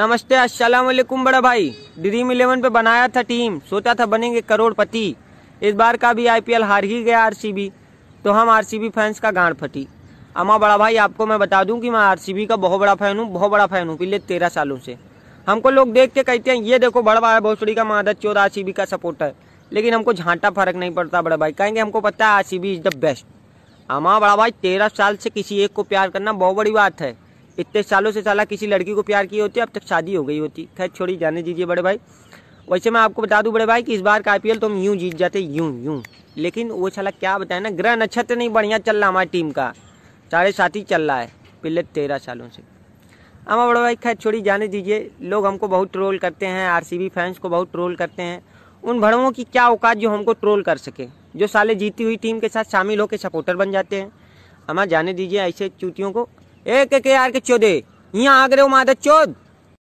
नमस्ते अस्सलाम वालेकुम बड़ा भाई ड्रीम इलेवन पे बनाया था टीम सोचा था बनेंगे करोड़पति इस बार का भी आईपीएल हार ही गया आरसीबी तो हम आरसीबी फैंस का गांड फटी अमा बड़ा भाई आपको मैं बता दूं कि मैं आरसीबी का बहुत बड़ा फैन हूँ बहुत बड़ा फैन हूँ पिछले तेरह सालों से हमको लोग देख के कहते हैं ये देखो बड़ा भाई भोसड़ी का मादत सी बी का सपोर्टर लेकिन हमको झांटा फर्क नहीं पड़ता बड़ा भाई कहेंगे हमको पता है बी इज द बेस्ट अमा बड़ा भाई तेरह साल से किसी एक को प्यार करना बहुत बड़ी बात है इतने सालों से साला किसी लड़की को प्यार की होती अब तक शादी हो गई होती खैर छोड़ी जाने दीजिए बड़े भाई वैसे मैं आपको बता दूं बड़े भाई कि इस बार का आई तो हम यूँ जीत जाते यूँ यूँ लेकिन वो साला क्या बताए ना ग्रह नक्षत्र नहीं बढ़िया चल रहा हमारी टीम का साढ़े ही चल रहा है पिछले तेरह सालों से अमा हाँ, बड़े भाई खैर छोड़ी जाने दीजिए लोग हमको बहुत ट्रोल करते हैं आर फैंस को बहुत ट्रोल करते हैं उन भड़वों की क्या औकात जो हमको ट्रोल कर सके जो साले जीती हुई टीम के साथ शामिल होकर सपोर्टर बन जाते हैं अमा हाँ, जाने दीजिए ऐसे चूतियों को एक के आर के चौदह यहाँ आ गए हो माधव चौध